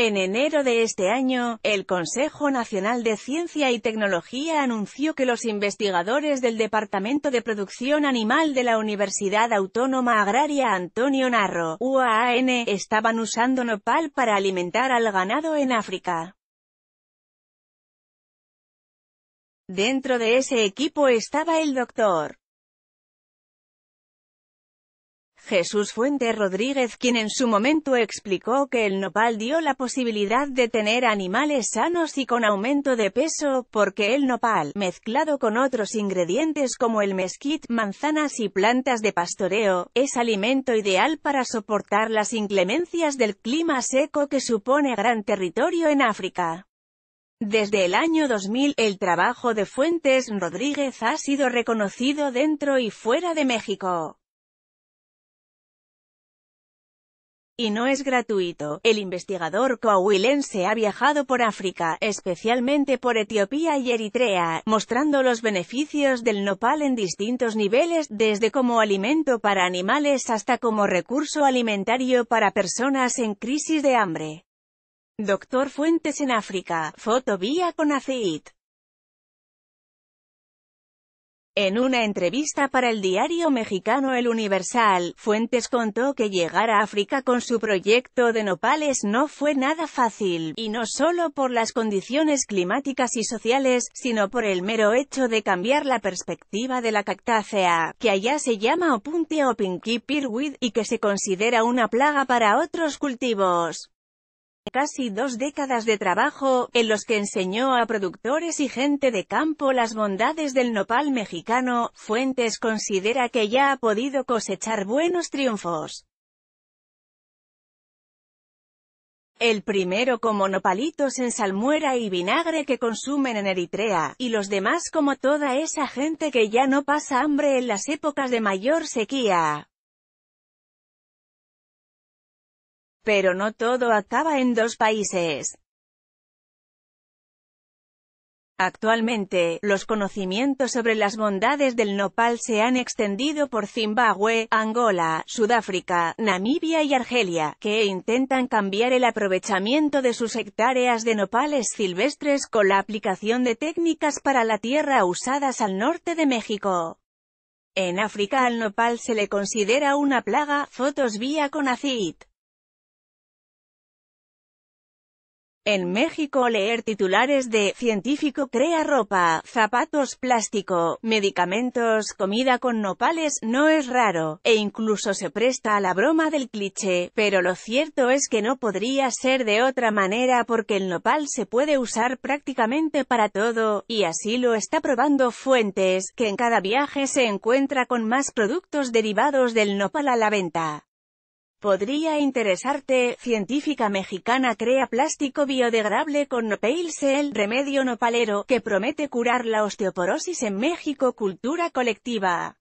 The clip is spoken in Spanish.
En enero de este año, el Consejo Nacional de Ciencia y Tecnología anunció que los investigadores del Departamento de Producción Animal de la Universidad Autónoma Agraria Antonio Narro, UAAN, estaban usando nopal para alimentar al ganado en África. Dentro de ese equipo estaba el doctor Jesús Fuentes Rodríguez quien en su momento explicó que el nopal dio la posibilidad de tener animales sanos y con aumento de peso, porque el nopal, mezclado con otros ingredientes como el mezquit, manzanas y plantas de pastoreo, es alimento ideal para soportar las inclemencias del clima seco que supone gran territorio en África. Desde el año 2000, el trabajo de Fuentes Rodríguez ha sido reconocido dentro y fuera de México. Y no es gratuito. El investigador coahuilense ha viajado por África, especialmente por Etiopía y Eritrea, mostrando los beneficios del nopal en distintos niveles, desde como alimento para animales hasta como recurso alimentario para personas en crisis de hambre. Doctor Fuentes en África, foto vía con Aceit en una entrevista para el diario mexicano El Universal, Fuentes contó que llegar a África con su proyecto de nopales no fue nada fácil, y no solo por las condiciones climáticas y sociales, sino por el mero hecho de cambiar la perspectiva de la cactácea, que allá se llama opuntia o pinky pirwid, y que se considera una plaga para otros cultivos casi dos décadas de trabajo, en los que enseñó a productores y gente de campo las bondades del nopal mexicano, Fuentes considera que ya ha podido cosechar buenos triunfos. El primero como nopalitos en salmuera y vinagre que consumen en Eritrea, y los demás como toda esa gente que ya no pasa hambre en las épocas de mayor sequía. Pero no todo acaba en dos países. Actualmente, los conocimientos sobre las bondades del nopal se han extendido por Zimbabue, Angola, Sudáfrica, Namibia y Argelia, que intentan cambiar el aprovechamiento de sus hectáreas de nopales silvestres con la aplicación de técnicas para la tierra usadas al norte de México. En África al nopal se le considera una plaga, fotos vía Conacit. En México leer titulares de científico crea ropa, zapatos plástico, medicamentos, comida con nopales no es raro, e incluso se presta a la broma del cliché, pero lo cierto es que no podría ser de otra manera porque el nopal se puede usar prácticamente para todo, y así lo está probando Fuentes, que en cada viaje se encuentra con más productos derivados del nopal a la venta. Podría interesarte, científica mexicana crea plástico biodegradable con pale el remedio nopalero, que promete curar la osteoporosis en México Cultura colectiva.